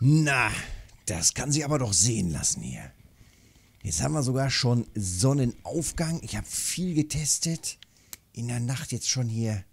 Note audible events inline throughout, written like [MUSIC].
Na, das kann sich aber doch sehen lassen hier. Jetzt haben wir sogar schon Sonnenaufgang. Ich habe viel getestet. In der Nacht jetzt schon hier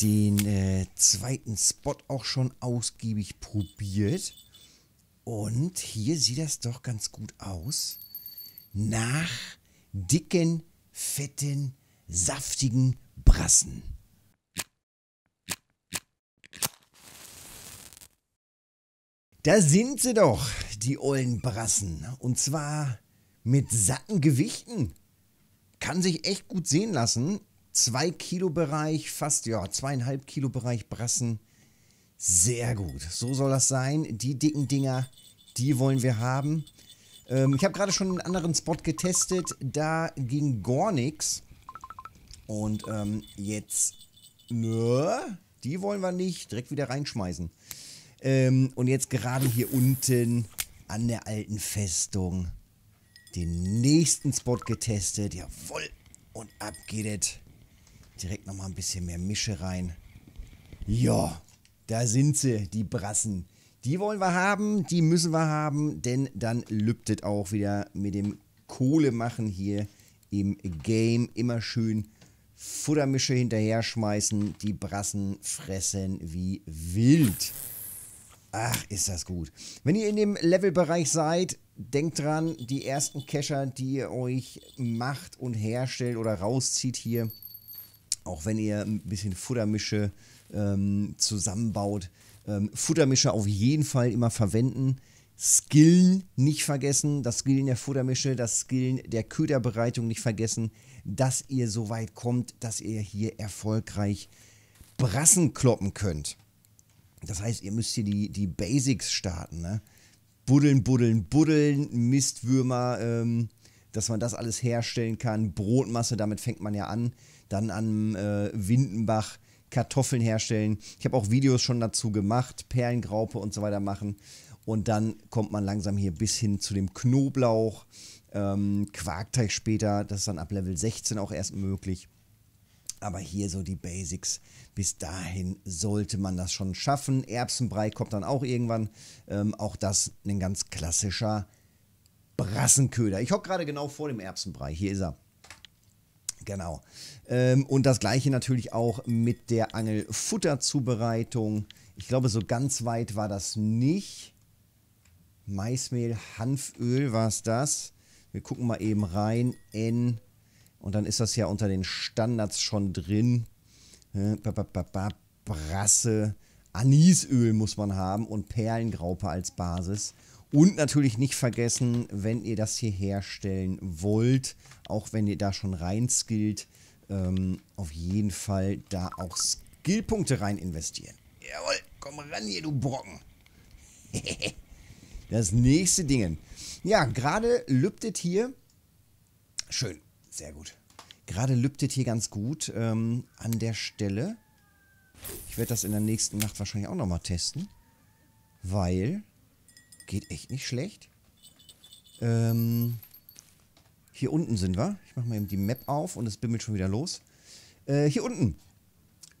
den äh, zweiten Spot auch schon ausgiebig probiert. Und hier sieht das doch ganz gut aus. Nach dicken, fetten, saftigen Brassen. Da sind sie doch, die ollen Brassen. Und zwar mit satten Gewichten. Kann sich echt gut sehen lassen. 2 Kilo Bereich, fast ja, 2,5 Kilo Bereich Brassen. Sehr gut. So soll das sein. Die dicken Dinger, die wollen wir haben. Ähm, ich habe gerade schon einen anderen Spot getestet. Da ging gar nichts. Und ähm, jetzt, nö, die wollen wir nicht direkt wieder reinschmeißen. Ähm, und jetzt gerade hier unten an der alten Festung den nächsten Spot getestet. Jawoll. Und ab geht es. Direkt nochmal ein bisschen mehr Mische rein. Ja, da sind sie, die Brassen. Die wollen wir haben, die müssen wir haben, denn dann lübtet auch wieder mit dem Kohle machen hier im Game. Immer schön Futtermische hinterher schmeißen, die Brassen fressen wie wild. Ach, ist das gut. Wenn ihr in dem Levelbereich seid, denkt dran, die ersten Kescher, die ihr euch macht und herstellt oder rauszieht hier, auch wenn ihr ein bisschen Futtermische ähm, zusammenbaut, ähm, Futtermische auf jeden Fall immer verwenden. Skillen nicht vergessen, das Skillen der Futtermische, das Skillen der Köderbereitung nicht vergessen, dass ihr so weit kommt, dass ihr hier erfolgreich Brassen kloppen könnt. Das heißt, ihr müsst hier die, die Basics starten, ne? Buddeln, buddeln, buddeln, Mistwürmer, ähm, dass man das alles herstellen kann. Brotmasse, damit fängt man ja an. Dann am äh, Windenbach Kartoffeln herstellen. Ich habe auch Videos schon dazu gemacht, Perlengraupe und so weiter machen. Und dann kommt man langsam hier bis hin zu dem Knoblauch, ähm, Quarkteig später, das ist dann ab Level 16 auch erst möglich. Aber hier so die Basics. Bis dahin sollte man das schon schaffen. Erbsenbrei kommt dann auch irgendwann. Ähm, auch das ein ganz klassischer Brassenköder. Ich hocke gerade genau vor dem Erbsenbrei. Hier ist er. Genau. Ähm, und das gleiche natürlich auch mit der Angelfutterzubereitung. Ich glaube, so ganz weit war das nicht. Maismehl, Hanföl war es das. Wir gucken mal eben rein. N. Und dann ist das ja unter den Standards schon drin. Äh, Brasse, Anisöl muss man haben und Perlengraupe als Basis. Und natürlich nicht vergessen, wenn ihr das hier herstellen wollt, auch wenn ihr da schon reinskillt, ähm, auf jeden Fall da auch Skillpunkte rein investieren. Jawohl, komm ran hier, du Brocken. [LAUGHS] das nächste Ding. Ja, gerade lübdet hier. Schön. Sehr gut. Gerade lübdet hier ganz gut ähm, an der Stelle. Ich werde das in der nächsten Nacht wahrscheinlich auch nochmal testen. Weil, geht echt nicht schlecht. Ähm, hier unten sind wir. Ich mache mal eben die Map auf und es bimmelt schon wieder los. Äh, hier unten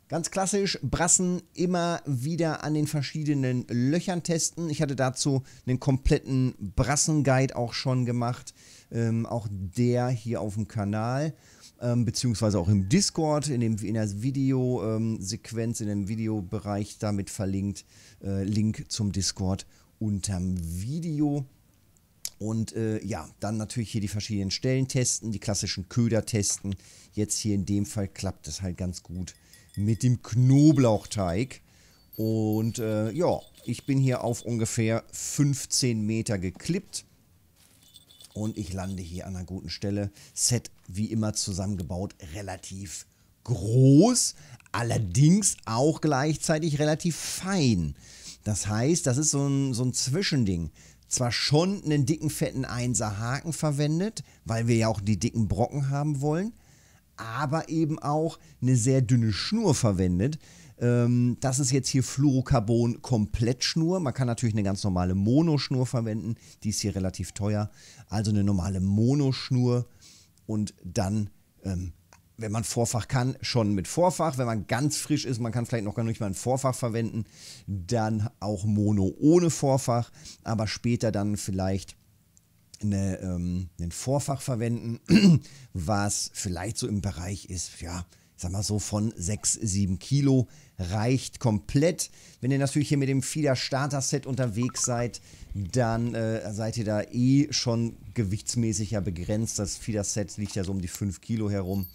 Ganz klassisch, Brassen immer wieder an den verschiedenen Löchern testen. Ich hatte dazu einen kompletten Brassen-Guide auch schon gemacht. Ähm, auch der hier auf dem Kanal, ähm, beziehungsweise auch im Discord, in, dem, in der Videosequenz, ähm, in dem Videobereich damit verlinkt. Äh, Link zum Discord unterm Video. Und äh, ja, dann natürlich hier die verschiedenen Stellen testen, die klassischen Köder testen. Jetzt hier in dem Fall klappt es halt ganz gut mit dem Knoblauchteig. Und äh, ja, ich bin hier auf ungefähr 15 Meter geklippt. Und ich lande hier an einer guten Stelle. Set wie immer zusammengebaut, relativ groß, allerdings auch gleichzeitig relativ fein. Das heißt, das ist so ein, so ein Zwischending. Zwar schon einen dicken, fetten Einser Haken verwendet, weil wir ja auch die dicken Brocken haben wollen, aber eben auch eine sehr dünne Schnur verwendet. Ähm, das ist jetzt hier Fluorocarbon Komplettschnur. Man kann natürlich eine ganz normale Monoschnur verwenden. Die ist hier relativ teuer. Also eine normale Monoschnur und dann, ähm, wenn man Vorfach kann, schon mit Vorfach. Wenn man ganz frisch ist, man kann vielleicht noch gar nicht mal ein Vorfach verwenden, dann auch Mono ohne Vorfach, aber später dann vielleicht eine, ähm, einen Vorfach verwenden, [CLEARS THROAT] was vielleicht so im Bereich ist, ja, ich sag mal so von 6, 7 Kilo reicht komplett. Wenn ihr natürlich hier mit dem Fieder Starter Set unterwegs seid, dann äh, seid ihr da eh schon gewichtsmäßig ja begrenzt. Das Fieder Set liegt ja so um die 5 Kilo herum.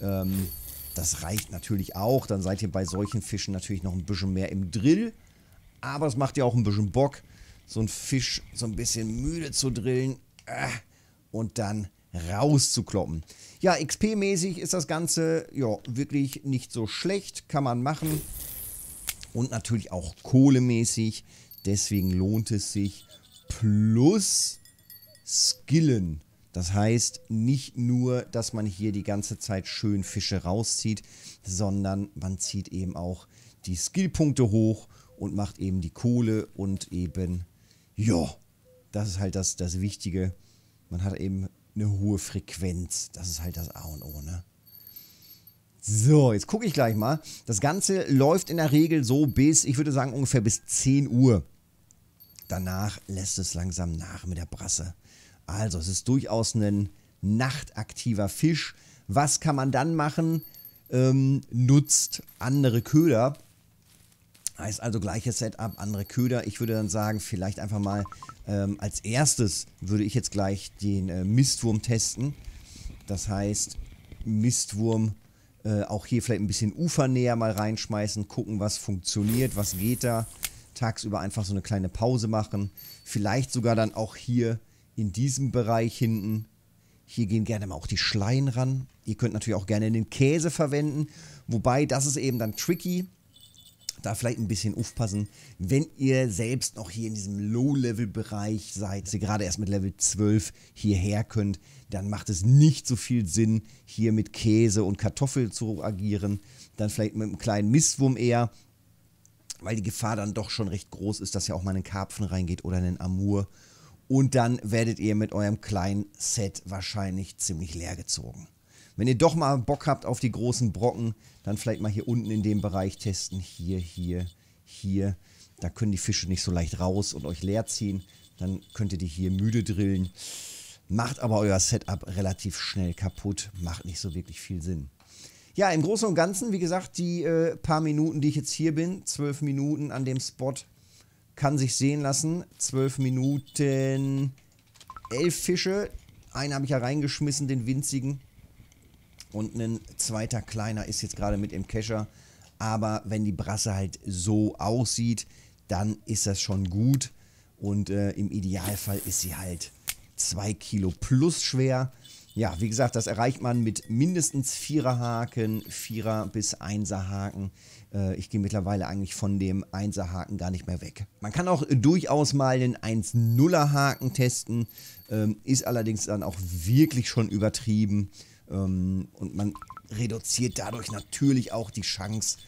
Ähm, das reicht natürlich auch. Dann seid ihr bei solchen Fischen natürlich noch ein bisschen mehr im Drill. Aber es macht ja auch ein bisschen Bock so einen Fisch so ein bisschen müde zu drillen äh, und dann rauszukloppen. Ja, XP-mäßig ist das Ganze ja, wirklich nicht so schlecht, kann man machen. Und natürlich auch kohlemäßig, deswegen lohnt es sich. Plus Skillen. Das heißt nicht nur, dass man hier die ganze Zeit schön Fische rauszieht, sondern man zieht eben auch die Skillpunkte hoch und macht eben die Kohle und eben ja, das ist halt das, das Wichtige. Man hat eben eine hohe Frequenz. Das ist halt das A und O, ne? So, jetzt gucke ich gleich mal. Das Ganze läuft in der Regel so bis, ich würde sagen, ungefähr bis 10 Uhr. Danach lässt es langsam nach mit der Brasse. Also, es ist durchaus ein nachtaktiver Fisch. Was kann man dann machen? Ähm, nutzt andere Köder Heißt also gleiches Setup, andere Köder. Ich würde dann sagen, vielleicht einfach mal ähm, als erstes würde ich jetzt gleich den äh, Mistwurm testen. Das heißt, Mistwurm äh, auch hier vielleicht ein bisschen ufernäher mal reinschmeißen, gucken, was funktioniert, was geht da. Tagsüber einfach so eine kleine Pause machen. Vielleicht sogar dann auch hier in diesem Bereich hinten. Hier gehen gerne mal auch die Schleien ran. Ihr könnt natürlich auch gerne den Käse verwenden. Wobei, das ist eben dann tricky da vielleicht ein bisschen aufpassen, wenn ihr selbst noch hier in diesem Low-Level-Bereich seid, dass ihr gerade erst mit Level 12 hierher könnt, dann macht es nicht so viel Sinn, hier mit Käse und Kartoffel zu agieren. Dann vielleicht mit einem kleinen Mistwurm eher, weil die Gefahr dann doch schon recht groß ist, dass ja auch mal ein Karpfen reingeht oder einen Amur. Und dann werdet ihr mit eurem kleinen Set wahrscheinlich ziemlich leer gezogen. Wenn ihr doch mal Bock habt auf die großen Brocken, dann vielleicht mal hier unten in dem Bereich testen. Hier, hier, hier. Da können die Fische nicht so leicht raus und euch leer ziehen. Dann könnt ihr die hier müde drillen. Macht aber euer Setup relativ schnell kaputt. Macht nicht so wirklich viel Sinn. Ja, im Großen und Ganzen, wie gesagt, die äh, paar Minuten, die ich jetzt hier bin, zwölf Minuten an dem Spot, kann sich sehen lassen. Zwölf Minuten, elf Fische. Einen habe ich ja reingeschmissen, den winzigen und ein zweiter kleiner ist jetzt gerade mit im Kescher. Aber wenn die Brasse halt so aussieht, dann ist das schon gut. Und äh, im Idealfall ist sie halt 2 Kilo plus schwer. Ja, wie gesagt, das erreicht man mit mindestens 4er Haken, 4er bis 1er Haken. Äh, ich gehe mittlerweile eigentlich von dem 1er Haken gar nicht mehr weg. Man kann auch durchaus mal den 1-0er Haken testen, ähm, ist allerdings dann auch wirklich schon übertrieben. Ähm, und man reduziert dadurch natürlich auch die Chance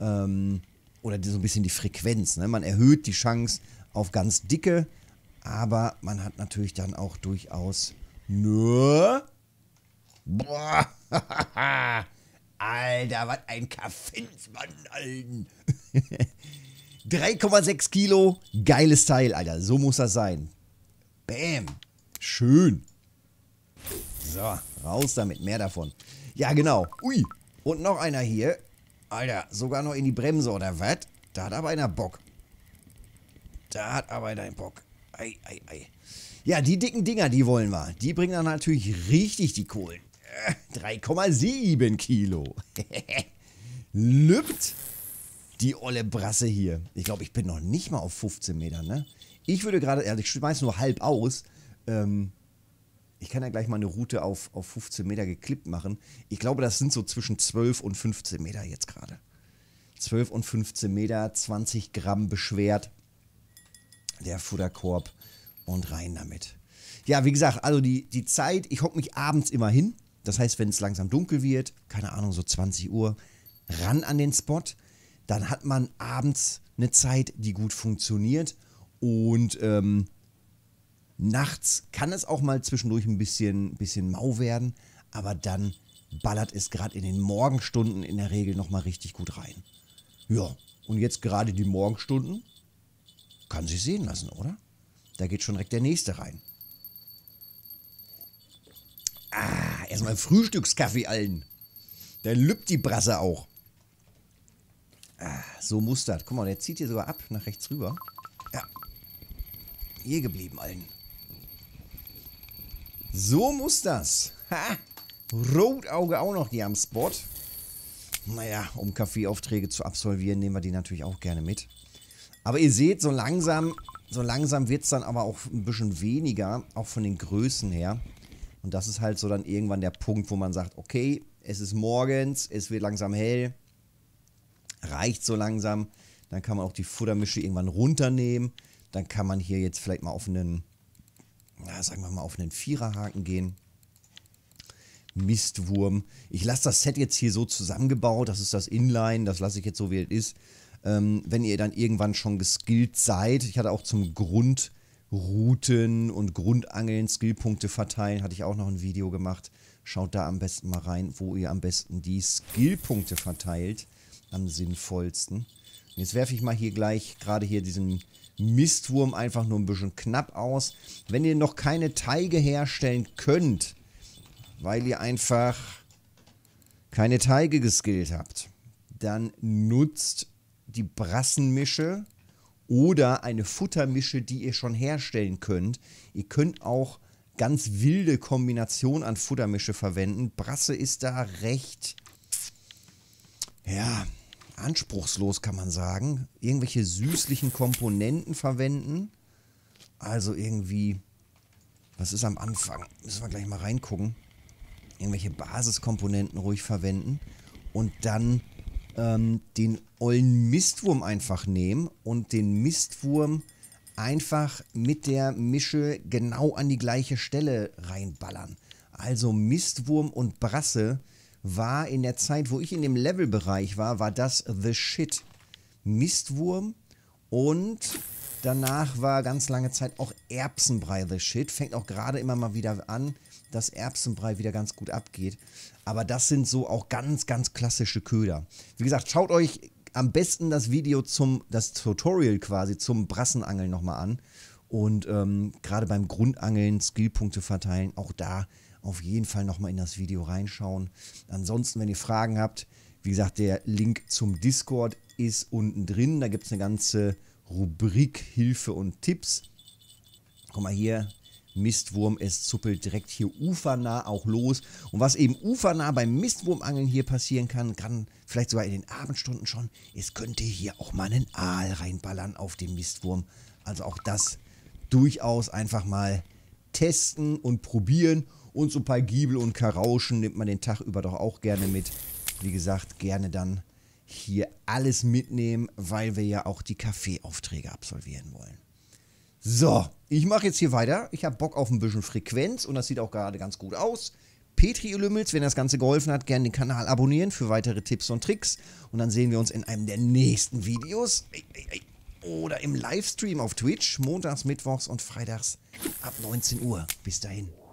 ähm, oder so ein bisschen die Frequenz. Ne? Man erhöht die Chance auf ganz dicke, aber man hat natürlich dann auch durchaus nur... Boah, [LAUGHS] Alter, was ein Kaffeesmann, Alten. 3,6 [LAUGHS] Kilo, geiles Teil, Alter. So muss das sein. Bam. Schön. So. Raus damit, mehr davon. Ja, genau. Ui, und noch einer hier. Alter, sogar noch in die Bremse, oder was? Da hat aber einer Bock. Da hat aber einer Bock. Ei, ei, ei. Ja, die dicken Dinger, die wollen wir. Die bringen dann natürlich richtig die Kohlen. 3,7 äh, Kilo. [LAUGHS] Lübt die olle Brasse hier. Ich glaube, ich bin noch nicht mal auf 15 Metern, ne? Ich würde gerade, also ich schmeiß nur halb aus. Ähm, ich kann ja gleich mal eine Route auf, auf 15 Meter geklippt machen. Ich glaube, das sind so zwischen 12 und 15 Meter jetzt gerade. 12 und 15 Meter, 20 Gramm beschwert. Der Futterkorb und rein damit. Ja, wie gesagt, also die, die Zeit, ich hocke mich abends immer hin. Das heißt, wenn es langsam dunkel wird, keine Ahnung, so 20 Uhr, ran an den Spot. Dann hat man abends eine Zeit, die gut funktioniert. Und ähm, Nachts kann es auch mal zwischendurch ein bisschen, bisschen mau werden, aber dann ballert es gerade in den Morgenstunden in der Regel nochmal richtig gut rein. Ja, und jetzt gerade die Morgenstunden kann sich sehen lassen, oder? Da geht schon direkt der nächste rein. Ah, erstmal Frühstückskaffee allen. Der lübt die Brasse auch. Ah, so mustert. Guck mal, der zieht hier sogar ab, nach rechts rüber. Ja. Hier geblieben allen. So muss das. Ha! Rotauge auch noch hier am Spot. Naja, um Kaffeeaufträge zu absolvieren, nehmen wir die natürlich auch gerne mit. Aber ihr seht, so langsam, so langsam wird es dann aber auch ein bisschen weniger, auch von den Größen her. Und das ist halt so dann irgendwann der Punkt, wo man sagt, okay, es ist morgens, es wird langsam hell, reicht so langsam. Dann kann man auch die Futtermische irgendwann runternehmen. Dann kann man hier jetzt vielleicht mal auf einen na, sagen wir mal, auf einen Viererhaken gehen. Mistwurm. Ich lasse das Set jetzt hier so zusammengebaut. Das ist das Inline. Das lasse ich jetzt so, wie es ist. Ähm, wenn ihr dann irgendwann schon geskillt seid. Ich hatte auch zum Grundrouten und Grundangeln Skillpunkte verteilen. Hatte ich auch noch ein Video gemacht. Schaut da am besten mal rein, wo ihr am besten die Skillpunkte verteilt. Am sinnvollsten. Und jetzt werfe ich mal hier gleich gerade hier diesen Mistwurm einfach nur ein bisschen knapp aus. Wenn ihr noch keine Teige herstellen könnt, weil ihr einfach keine Teige geskillt habt, dann nutzt die Brassenmische oder eine Futtermische, die ihr schon herstellen könnt. Ihr könnt auch ganz wilde Kombinationen an Futtermische verwenden. Brasse ist da recht, ja, anspruchslos, kann man sagen. Irgendwelche süßlichen Komponenten verwenden. Also irgendwie, was ist am Anfang? Müssen wir gleich mal reingucken. Irgendwelche Basiskomponenten ruhig verwenden. Und dann ähm, den ollen Mistwurm einfach nehmen und den Mistwurm einfach mit der Mische genau an die gleiche Stelle reinballern. Also Mistwurm und Brasse war in der Zeit, wo ich in dem Levelbereich war, war das The Shit. Mistwurm und danach war ganz lange Zeit auch Erbsenbrei The Shit. Fängt auch gerade immer mal wieder an, dass Erbsenbrei wieder ganz gut abgeht. Aber das sind so auch ganz, ganz klassische Köder. Wie gesagt, schaut euch am besten das Video zum, das Tutorial quasi zum Brassenangeln nochmal an. Und ähm, gerade beim Grundangeln, Skillpunkte verteilen, auch da auf jeden Fall nochmal in das Video reinschauen. Ansonsten, wenn ihr Fragen habt, wie gesagt, der Link zum Discord ist unten drin. Da gibt es eine ganze Rubrik Hilfe und Tipps. Guck mal hier, Mistwurm, es zuppelt direkt hier ufernah auch los. Und was eben ufernah beim Mistwurmangeln hier passieren kann, kann vielleicht sogar in den Abendstunden schon, es könnte hier auch mal einen Aal reinballern auf den Mistwurm. Also auch das durchaus einfach mal testen und probieren. Und so ein paar Giebel und Karauschen nimmt man den Tag über doch auch gerne mit. Wie gesagt, gerne dann hier alles mitnehmen, weil wir ja auch die Kaffeeaufträge absolvieren wollen. So, ich mache jetzt hier weiter. Ich habe Bock auf ein bisschen Frequenz und das sieht auch gerade ganz gut aus. Petri Lümmels, wenn das Ganze geholfen hat, gerne den Kanal abonnieren für weitere Tipps und Tricks. Und dann sehen wir uns in einem der nächsten Videos. Ey, ey, ey oder im Livestream auf Twitch, montags, mittwochs und freitags ab 19 Uhr. Bis dahin.